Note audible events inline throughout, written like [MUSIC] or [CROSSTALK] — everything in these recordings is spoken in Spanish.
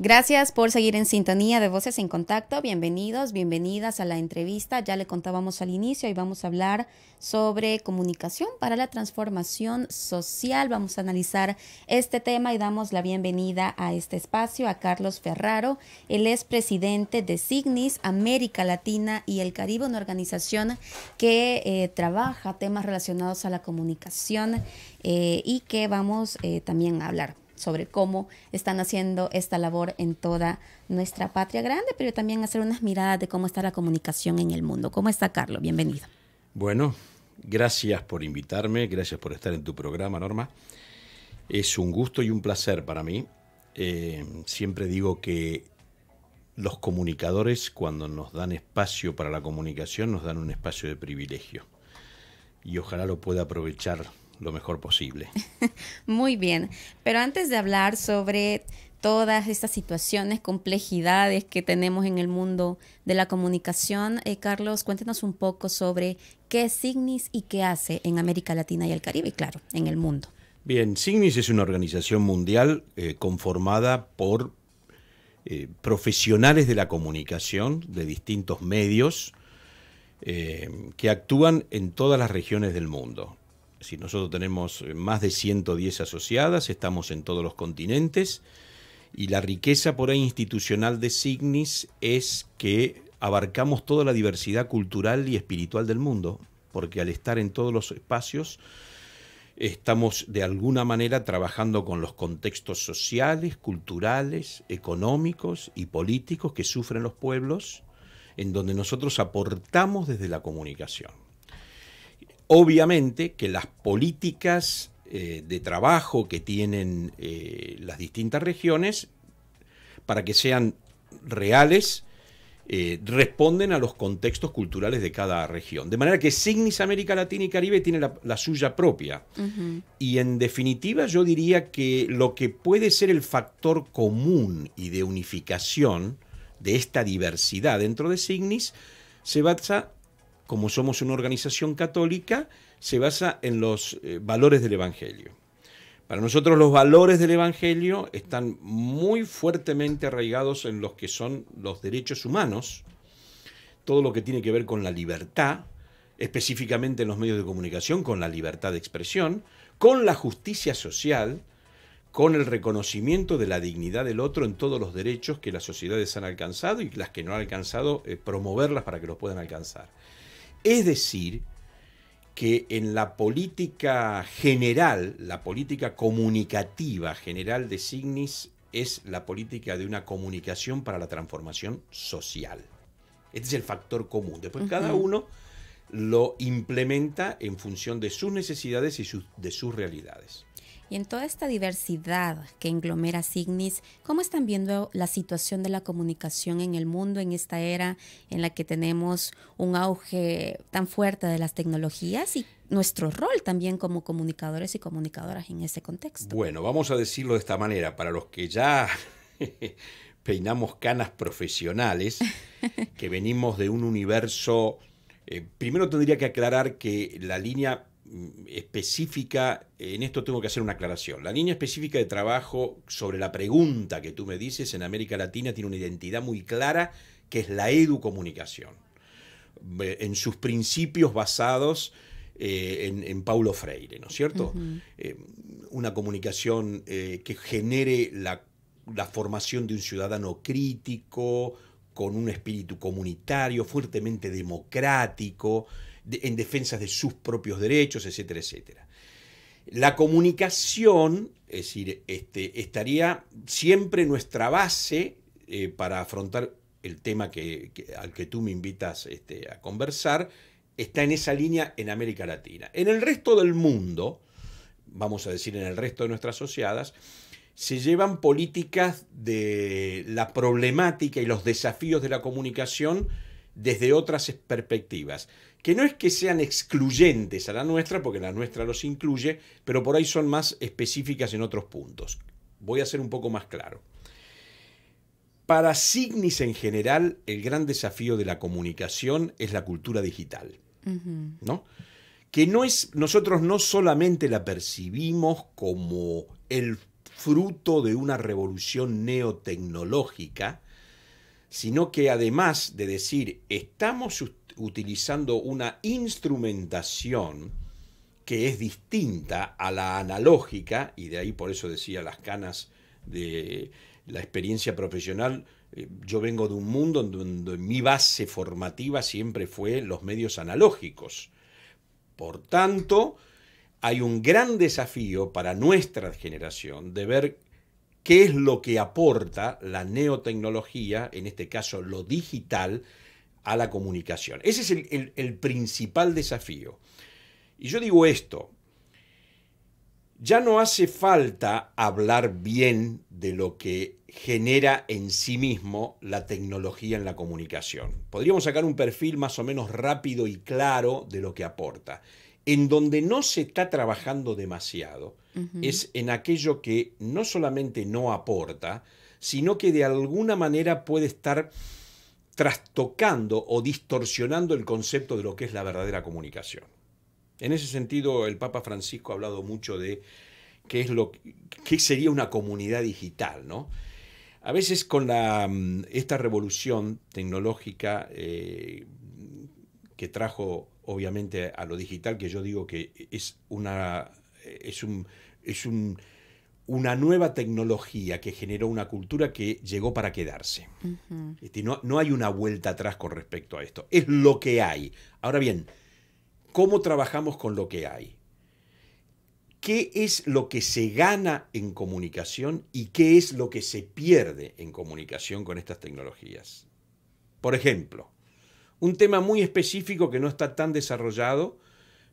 Gracias por seguir en sintonía de Voces en Contacto. Bienvenidos, bienvenidas a la entrevista. Ya le contábamos al inicio y vamos a hablar sobre comunicación para la transformación social. Vamos a analizar este tema y damos la bienvenida a este espacio a Carlos Ferraro. Él es presidente de Signis América Latina y el Caribe, una organización que eh, trabaja temas relacionados a la comunicación eh, y que vamos eh, también a hablar sobre cómo están haciendo esta labor en toda nuestra patria grande, pero también hacer unas miradas de cómo está la comunicación en el mundo. ¿Cómo está, Carlos? Bienvenido. Bueno, gracias por invitarme, gracias por estar en tu programa, Norma. Es un gusto y un placer para mí. Eh, siempre digo que los comunicadores, cuando nos dan espacio para la comunicación, nos dan un espacio de privilegio. Y ojalá lo pueda aprovechar lo mejor posible. [LAUGHS] Muy bien, pero antes de hablar sobre todas estas situaciones, complejidades que tenemos en el mundo de la comunicación. Eh, Carlos, cuéntenos un poco sobre qué es Signis y qué hace en América Latina y el Caribe, y claro, en el mundo. Bien, Signis es una organización mundial eh, conformada por eh, profesionales de la comunicación de distintos medios que actúan en todas las regiones del mundo. Si nosotros tenemos eh, más de 110 asociadas, estamos en todos los continentes y la riqueza por ahí institucional de Signis es que abarcamos toda la diversidad cultural y espiritual del mundo, porque al estar en todos los espacios estamos de alguna manera trabajando con los contextos sociales, culturales, económicos y políticos que sufren los pueblos, en donde nosotros aportamos desde la comunicación. Obviamente que las políticas eh, de trabajo que tienen eh, las distintas regiones, para que sean reales, eh, responden a los contextos culturales de cada región. De manera que Signis América Latina y Caribe tiene la, suya propia. Y en definitiva yo diría que lo que puede ser el factor común y de unificación de esta diversidad dentro de Signis se basa como somos una organización católica, se basa en los eh, valores del Evangelio. Para nosotros los valores del Evangelio están muy fuertemente arraigados en los que son los derechos humanos, todo lo que tiene que ver con la libertad, específicamente en los medios de comunicación, con la libertad de expresión, con la justicia social, con el reconocimiento de la dignidad del otro en todos los derechos que las sociedades han alcanzado y las que no han alcanzado, eh, promoverlas para que los puedan alcanzar. Es decir, que en la política general, la política comunicativa general de Signis es la política de una comunicación para la transformación social. Este es el factor común. Después cada uno lo implementa en función de sus necesidades y de sus realidades. Y en toda esta diversidad que englomera Signis, ¿cómo están viendo la situación de la comunicación en el mundo en esta era en la que tenemos un auge tan fuerte de las tecnologías y nuestro rol también como comunicadores y comunicadoras en ese contexto? Bueno, vamos a decirlo de esta manera, para los que ya [LAUGHS] peinamos canas profesionales, [LAUGHS] que venimos de un universo eh, primero tendría que aclarar que la línea específica, en esto tengo que hacer una aclaración, la línea específica de trabajo sobre la pregunta que tú me dices en América Latina tiene una identidad muy clara que es la educomunicación, eh, en sus principios basados eh, en, Paulo Freire, ¿no es cierto? Eh, una comunicación que genere la, formación de un ciudadano crítico, con un espíritu comunitario, fuertemente democrático, en defensa de sus propios derechos, etcétera, etcétera. La comunicación, es decir, este, estaría siempre nuestra base eh, para afrontar el tema al que tú me invitas este, a conversar, está en esa línea en América Latina. En el resto del mundo, vamos a decir en el resto de nuestras asociadas, se llevan políticas de la problemática y los desafíos de la comunicación desde otras perspectivas que no es que sean excluyentes a la nuestra, porque la nuestra los incluye, pero por ahí son más específicas en otros puntos. Voy a ser un poco más claro. Para Signis en general, el gran desafío de la comunicación es la cultura digital, ¿no? Que no es, nosotros no solamente la percibimos como el fruto de una revolución neotecnológica, sino que además de decir estamos utilizando una instrumentación que es distinta a la analógica, y de ahí por eso decía las canas de la experiencia profesional, eh, yo vengo de un mundo donde mi base formativa siempre fue los medios analógicos. Por tanto, hay un gran desafío para nuestra generación de ver qué es lo que aporta la neotecnología, en este caso lo digital, a la comunicación. Ese es el, principal desafío. Y yo digo esto, ya no hace falta hablar bien de lo que genera en sí mismo la tecnología en la comunicación. Podríamos sacar un perfil más o menos rápido y claro de lo que aporta. En donde no se está trabajando demasiado es en aquello que no solamente no aporta, sino que de alguna manera puede estar trastocando o distorsionando el concepto de lo que es la verdadera comunicación. En ese sentido, el Papa Francisco ha hablado mucho de qué, es lo, sería una comunidad digital, ¿no? A veces con la, mm, esta revolución tecnológica eh, que trajo obviamente a lo digital, que yo digo que es, una, es un es una nueva tecnología que generó una cultura que llegó para quedarse. Este, no, no, hay una vuelta atrás con respecto a esto. Es lo que hay. Ahora bien, ¿cómo trabajamos con lo que hay? ¿Qué es lo que se gana en comunicación y qué es lo que se pierde en comunicación con estas tecnologías? Por ejemplo, un tema muy específico que no está tan desarrollado,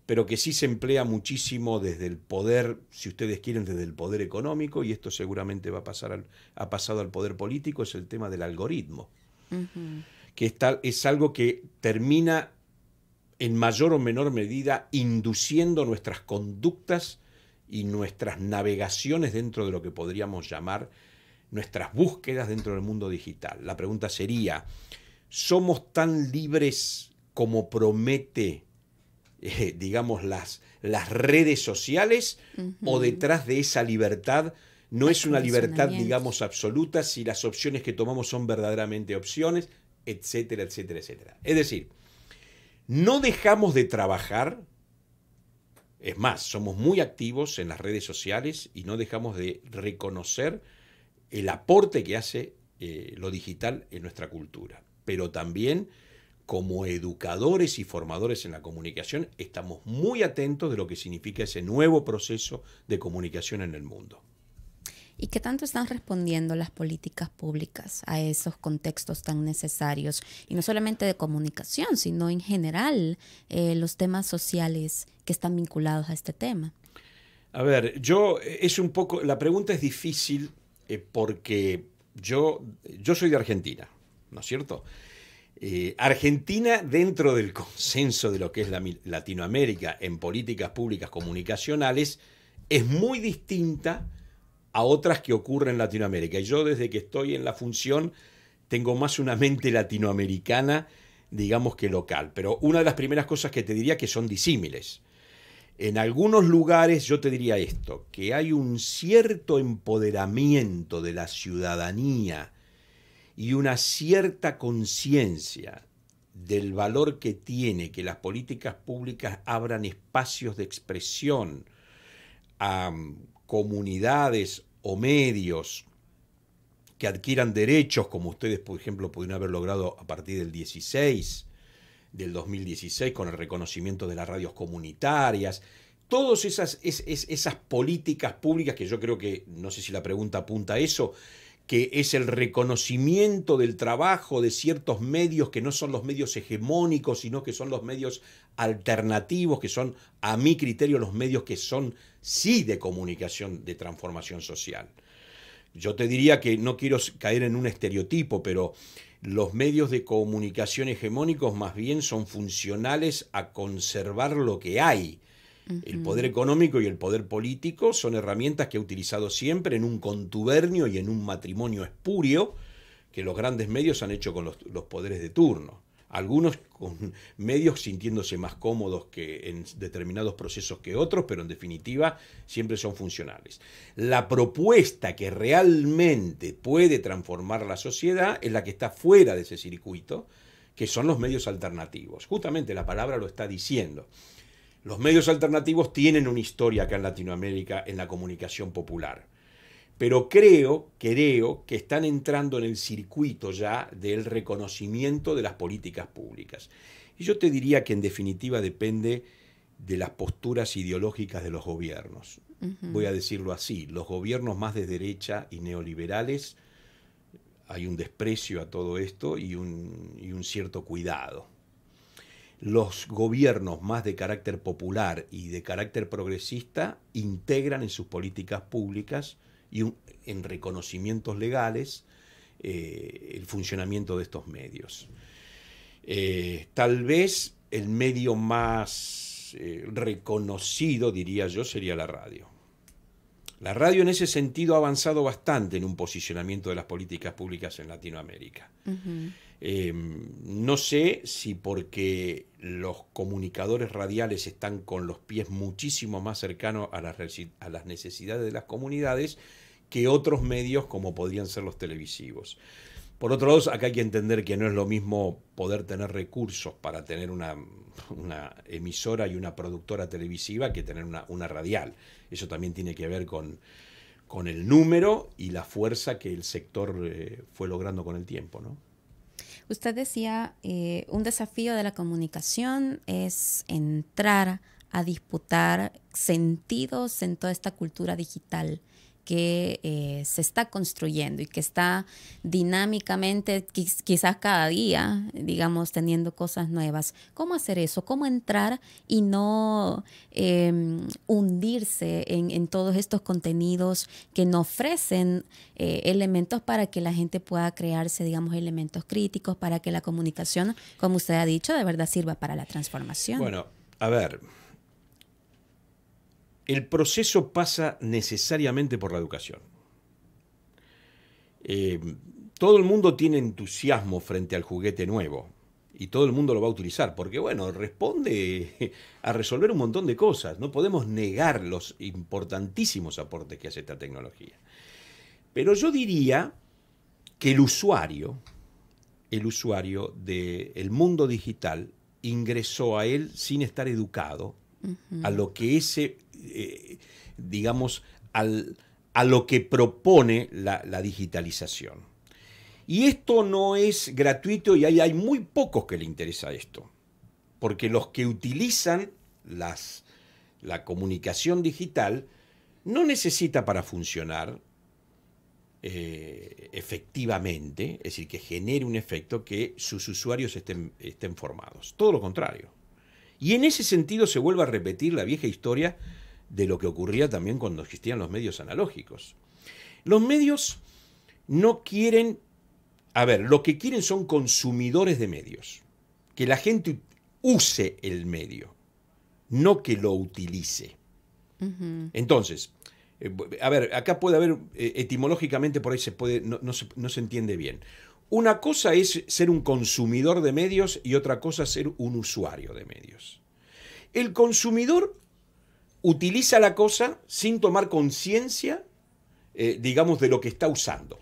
pero que sí se emplea muchísimo desde el poder, si ustedes quieren, desde el poder económico, y esto seguramente va a pasar al, ha pasado al poder político, es el tema del algoritmo, que es algo que termina en mayor o menor medida induciendo nuestras conductas y nuestras navegaciones dentro de lo que podríamos llamar nuestras búsquedas dentro del mundo digital. La pregunta sería, ¿somos tan libres como promete eh, digamos, las, las, redes sociales o detrás de esa libertad no es una libertad, digamos, absoluta si las opciones que tomamos son verdaderamente opciones, etcétera, etcétera, etcétera. Es decir, no dejamos de trabajar, es más, somos muy activos en las redes sociales y no dejamos de reconocer el aporte que hace eh, lo digital en nuestra cultura, pero también como educadores y formadores en la comunicación, estamos muy atentos de lo que significa ese nuevo proceso de comunicación en el mundo. ¿Y qué tanto están respondiendo las políticas públicas a esos contextos tan necesarios? Y no solamente de comunicación, sino en general eh, los temas sociales que están vinculados a este tema. A ver, yo eh, es un poco, la pregunta es difícil eh, porque yo, yo soy de Argentina, ¿no es cierto? Eh, Argentina, dentro del consenso de lo que es Latinoamérica en políticas públicas comunicacionales, es muy distinta a otras que ocurren en Latinoamérica. Y yo desde que estoy en la función tengo más una mente latinoamericana, digamos que local. Pero una de las primeras cosas que te diría que son disímiles. En algunos lugares yo te diría esto, que hay un cierto empoderamiento de la ciudadanía y una cierta conciencia del valor que tiene que las políticas públicas abran espacios de expresión a mm, comunidades o medios que adquieran derechos, como ustedes, por ejemplo, pudieron haber logrado a partir del 16, del 2016, con el reconocimiento de las radios comunitarias. Todas esas, esas políticas públicas, que yo creo que, no sé si la pregunta apunta a eso, que es el reconocimiento del trabajo de ciertos medios que no son los medios hegemónicos, sino que son los medios alternativos, que son, a mi criterio, los medios que son sí de comunicación, de transformación social. Yo te diría que no quiero caer en un estereotipo, pero los medios de comunicación hegemónicos más bien son funcionales a conservar lo que hay el poder económico y el poder político son herramientas que ha utilizado siempre en un contubernio y en un matrimonio espurio que los grandes medios han hecho con los, poderes de turno. Algunos con medios sintiéndose más cómodos en determinados procesos que otros, pero en definitiva siempre son funcionales. La propuesta que realmente puede transformar la sociedad es la que está fuera de ese circuito, que son los medios alternativos. Justamente la palabra lo está diciendo. Los medios alternativos tienen una historia acá en Latinoamérica en la comunicación popular. Pero creo, creo que están entrando en el circuito ya del reconocimiento de las políticas públicas. Y yo te diría que en definitiva depende de las posturas ideológicas de los gobiernos. Voy a decirlo así, los gobiernos más de derecha y neoliberales, hay un desprecio a todo esto y un cierto cuidado los gobiernos más de carácter popular y de carácter progresista integran en sus políticas públicas y en reconocimientos legales eh, el funcionamiento de estos medios. Eh, tal vez el medio más eh, reconocido, diría yo, sería la radio. La radio en ese sentido ha avanzado bastante en un posicionamiento de las políticas públicas en Latinoamérica. Em, no sé si porque los comunicadores radiales están con los pies muchísimo más cercanos a las, necesidades de las comunidades que otros medios como podrían ser los televisivos. Por otro lado, acá hay que entender que no es lo mismo poder tener recursos para tener una, emisora y una productora televisiva que tener una, radial. Eso también tiene que ver con, el número y la fuerza que el sector eh, fue logrando con el tiempo, ¿no? Usted decía, eh, un desafío de la comunicación es entrar a disputar sentidos en toda esta cultura digital que eh, se está construyendo y que está dinámicamente, quizás cada día, digamos, teniendo cosas nuevas. ¿Cómo hacer eso? ¿Cómo entrar y no em, hundirse en, todos estos contenidos que no ofrecen eh, elementos para que la gente pueda crearse, digamos, elementos críticos, para que la comunicación, como usted ha dicho, de verdad sirva para la transformación? Bueno, a ver el proceso pasa necesariamente por la educación. Eh, todo el mundo tiene entusiasmo frente al juguete nuevo y todo el mundo lo va a utilizar porque, bueno, responde a resolver un montón de cosas. No podemos negar los importantísimos aportes que hace esta tecnología. Pero yo diría que el usuario, el usuario del el mundo digital ingresó a él sin estar educado a lo que ese eh, digamos, a lo que propone la, digitalización. Y esto no es gratuito y hay, hay muy pocos que le interesa esto, porque los que utilizan las, la comunicación digital no necesita para funcionar eh, efectivamente, es decir, que genere un efecto que sus usuarios estén, estén formados. Todo lo contrario. Y en ese sentido se vuelve a repetir la vieja historia de lo que ocurría también cuando existían los medios analógicos. Los medios no quieren, a ver, lo que quieren son consumidores de medios, que la gente use el medio, no que lo utilice. Entonces, eh, a ver, acá puede haber, eh, etimológicamente por ahí se puede, no, se, no se entiende bien. Una cosa es ser un consumidor de medios y otra cosa ser un usuario de medios. El consumidor utiliza la cosa sin tomar conciencia, eh, digamos, de lo que está usando,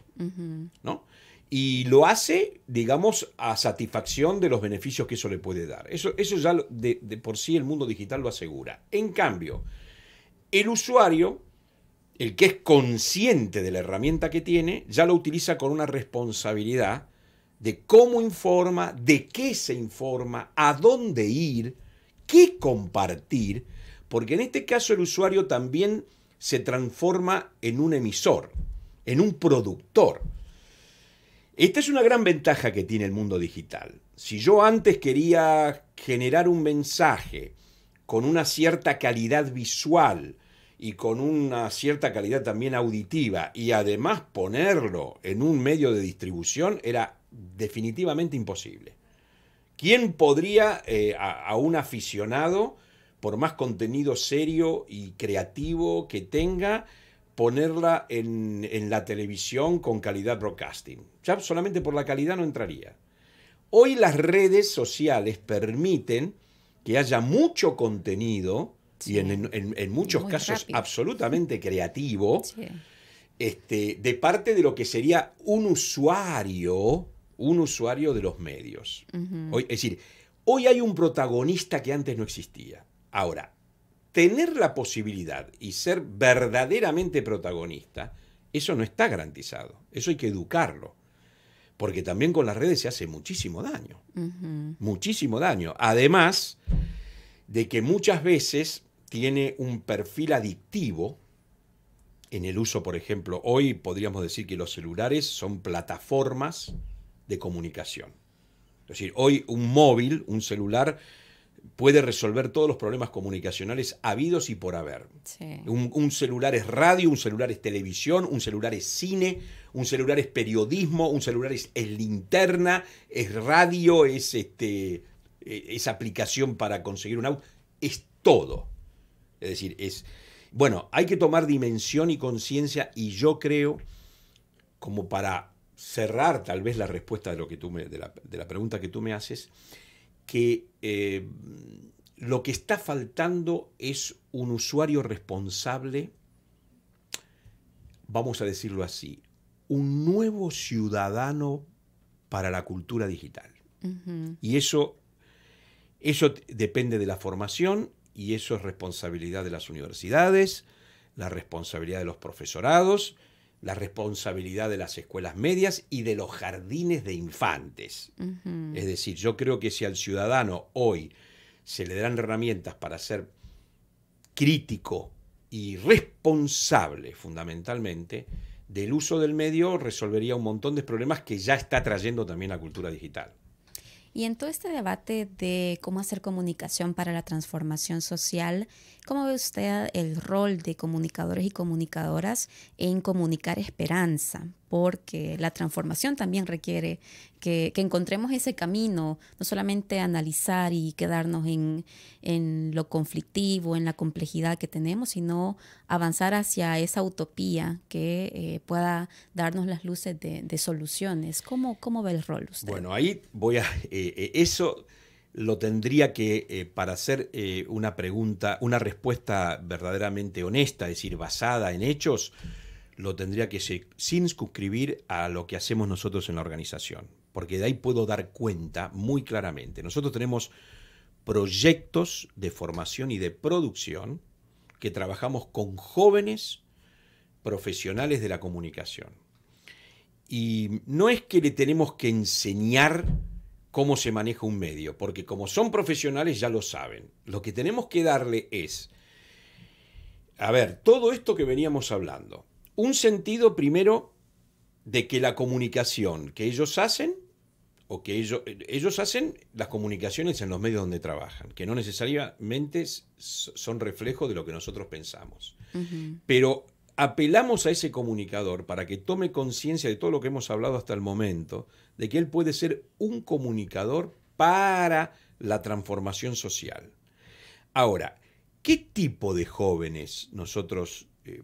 ¿no? Y lo hace, digamos, a satisfacción de los beneficios que eso le puede dar. Eso, eso ya de por sí el mundo digital lo asegura. En cambio, el usuario, el que es consciente de la herramienta que tiene, ya lo utiliza con una responsabilidad de cómo informa, de qué se informa, a dónde ir, qué compartir, porque en este caso el usuario también se transforma en un emisor, en un productor. Esta es una gran ventaja que tiene el mundo digital. Si yo antes quería generar un mensaje con una cierta calidad visual y con una cierta calidad también auditiva y además ponerlo en un medio de distribución era definitivamente imposible. ¿Quién podría eh, a, un aficionado por más contenido serio y creativo que tenga, ponerla en, la televisión con calidad broadcasting. Ya solamente por la calidad no entraría. Hoy las redes sociales permiten que haya mucho contenido, y en, muchos casos absolutamente creativo, [LAUGHS] este, de parte de lo que sería un usuario, un usuario de los medios. es decir, hoy hay un protagonista que antes no existía. Ahora, tener la posibilidad y ser verdaderamente protagonista, eso no está garantizado. Eso hay que educarlo. Porque también con las redes se hace muchísimo daño. Muchísimo daño. Además de que muchas veces tiene un perfil adictivo en el uso, por ejemplo, hoy podríamos decir que los celulares son plataformas de comunicación. Es decir, hoy un móvil, un celular, puede resolver todos los problemas comunicacionales habidos y por haber. Un, celular es radio, un celular es televisión, un celular es cine, un celular es periodismo, un celular es, linterna, es radio, es, este, e, es aplicación para conseguir un auto, es todo. Es decir, es... Bueno, hay que tomar dimensión y conciencia y yo creo, como para cerrar tal vez la respuesta de, lo que tú de, la, de la pregunta que tú me haces, que eh, lo que está faltando es un usuario responsable, vamos a decirlo así, un nuevo ciudadano para la cultura digital. Y eso, eso depende de la formación y eso es responsabilidad de las universidades, la responsabilidad de los profesorados la responsabilidad de las escuelas medias y de los jardines de infantes. Es decir, yo creo que si al ciudadano hoy se le dan herramientas para ser crítico y responsable fundamentalmente del uso del medio, resolvería un montón de problemas que ya está trayendo también la cultura digital. Y en todo este debate de cómo hacer comunicación para la transformación social, ¿cómo ve usted el rol de comunicadores y comunicadoras en comunicar esperanza? porque la transformación también requiere que, encontremos ese camino, no solamente analizar y quedarnos en, lo conflictivo, en la complejidad que tenemos, sino avanzar hacia esa utopía que eh, pueda darnos las luces de, soluciones. ¿Cómo, ¿Cómo, ve el rol usted? Bueno, ahí voy a... [LAUGHS] Eh, eh, eso lo tendría que, para hacer una pregunta, una respuesta verdaderamente honesta, es decir, basada en hechos, lo tendría que sin suscribir a lo que hacemos nosotros en la organización, porque de ahí puedo dar cuenta muy claramente. Nosotros tenemos proyectos de formación y de producción que trabajamos con jóvenes profesionales de la comunicación. Y no es que le tenemos que enseñar cómo se maneja un medio, porque como son profesionales ya lo saben. Lo que tenemos que darle es, a ver, todo esto que veníamos hablando, un sentido primero de que la comunicación que ellos hacen, o que ellos, ellos hacen las comunicaciones en los medios donde trabajan, que no necesariamente son reflejo de lo que nosotros pensamos. Pero apelamos a ese comunicador para que tome conciencia de todo lo que hemos hablado hasta el momento, de que él puede ser un comunicador para la transformación social. Ahora, ¿qué tipo de jóvenes nosotros eh,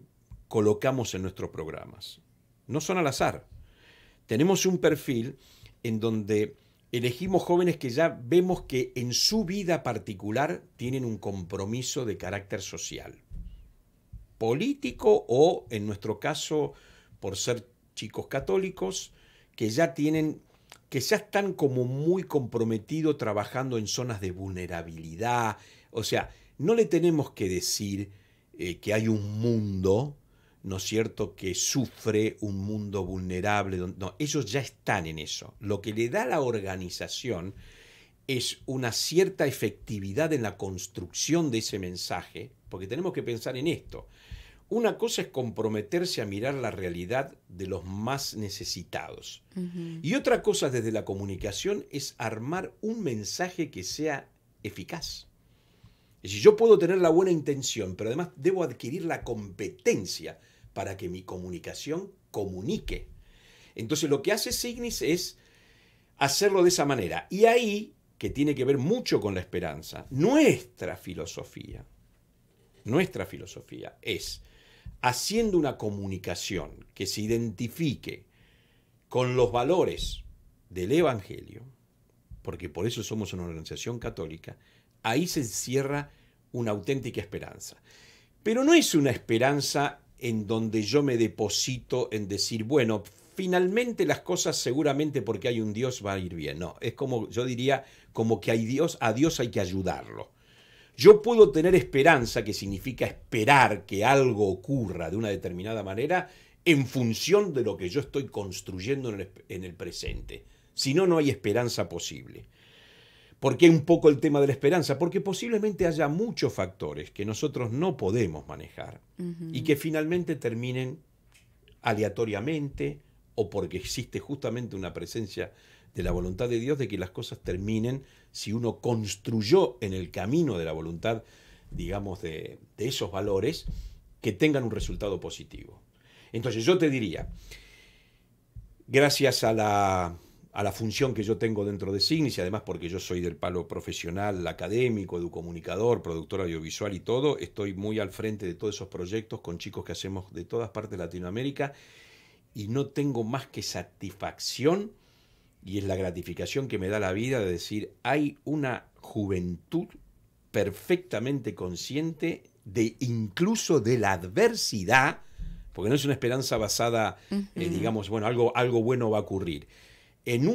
colocamos en nuestros programas. No son al azar. Tenemos un perfil en donde elegimos jóvenes que ya vemos que en su vida particular tienen un compromiso de carácter social, político o, en nuestro caso, por ser chicos católicos, que ya tienen que ya están como muy comprometidos trabajando en zonas de vulnerabilidad. O sea, no le tenemos que decir eh, que hay un mundo ¿no es cierto?, que sufre un mundo vulnerable. No, ellos ya están en eso. Lo que le da la organización es una cierta efectividad en la construcción de ese mensaje, porque tenemos que pensar en esto. Una cosa es comprometerse a mirar la realidad de los más necesitados. Y otra cosa desde la comunicación es armar un mensaje que sea eficaz. Es decir, yo puedo tener la buena intención, pero además debo adquirir la competencia para que mi comunicación comunique. Entonces lo que hace Signis es hacerlo de esa manera. Y ahí, que tiene que ver mucho con la esperanza, nuestra filosofía, nuestra filosofía es haciendo una comunicación que se identifique con los valores del Evangelio, porque por eso somos una organización católica, ahí se encierra una auténtica esperanza. Pero no es una esperanza en donde yo me deposito en decir, bueno, finalmente las cosas seguramente porque hay un Dios va a ir bien. No, es como yo diría, como que hay Dios, a Dios hay que ayudarlo. Yo puedo tener esperanza, que significa esperar que algo ocurra de una determinada manera, en función de lo que yo estoy construyendo en el, en el presente. Si no, no hay esperanza posible. ¿Por qué un poco el tema de la esperanza? Porque posiblemente haya muchos factores que nosotros no podemos manejar y que finalmente terminen aleatoriamente o porque existe justamente una presencia de la voluntad de Dios de que las cosas terminen si uno construyó en el camino de la voluntad, digamos, de esos valores que tengan un resultado positivo. Entonces yo te diría, gracias a la a la función que yo tengo dentro de Signis y además porque yo soy del palo profesional, académico, educomunicador, productor audiovisual y todo, estoy muy al frente de todos esos proyectos con chicos que hacemos de todas partes de Latinoamérica y no tengo más que satisfacción y es la gratificación que me da la vida de decir, hay una juventud perfectamente consciente de incluso de la adversidad, porque no es una esperanza basada, eh, digamos, bueno, algo, algo bueno va a ocurrir en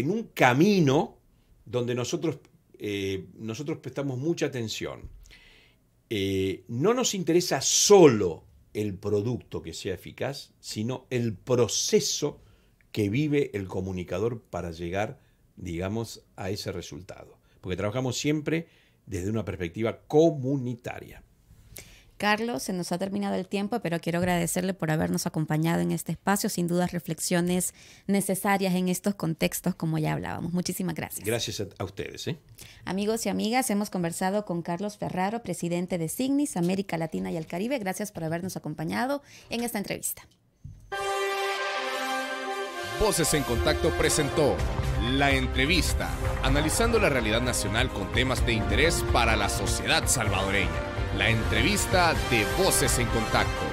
un, camino donde nosotros, eh, nosotros prestamos mucha atención. Eh, no nos interesa solo el producto que sea eficaz, sino el proceso que vive el comunicador para llegar, digamos, a ese resultado. Porque trabajamos siempre desde una perspectiva comunitaria. Carlos, se nos ha terminado el tiempo, pero quiero agradecerle por habernos acompañado en este espacio. Sin dudas, reflexiones necesarias en estos contextos, como ya hablábamos. Muchísimas gracias. Gracias a, ustedes. ¿eh? Amigos y amigas, hemos conversado con Carlos Ferraro, presidente de Signis, América Latina y el Caribe. Gracias por habernos acompañado en esta entrevista. Voces en Contacto presentó La Entrevista, analizando la realidad nacional con temas de interés para la sociedad salvadoreña la entrevista de Voces en Contacto.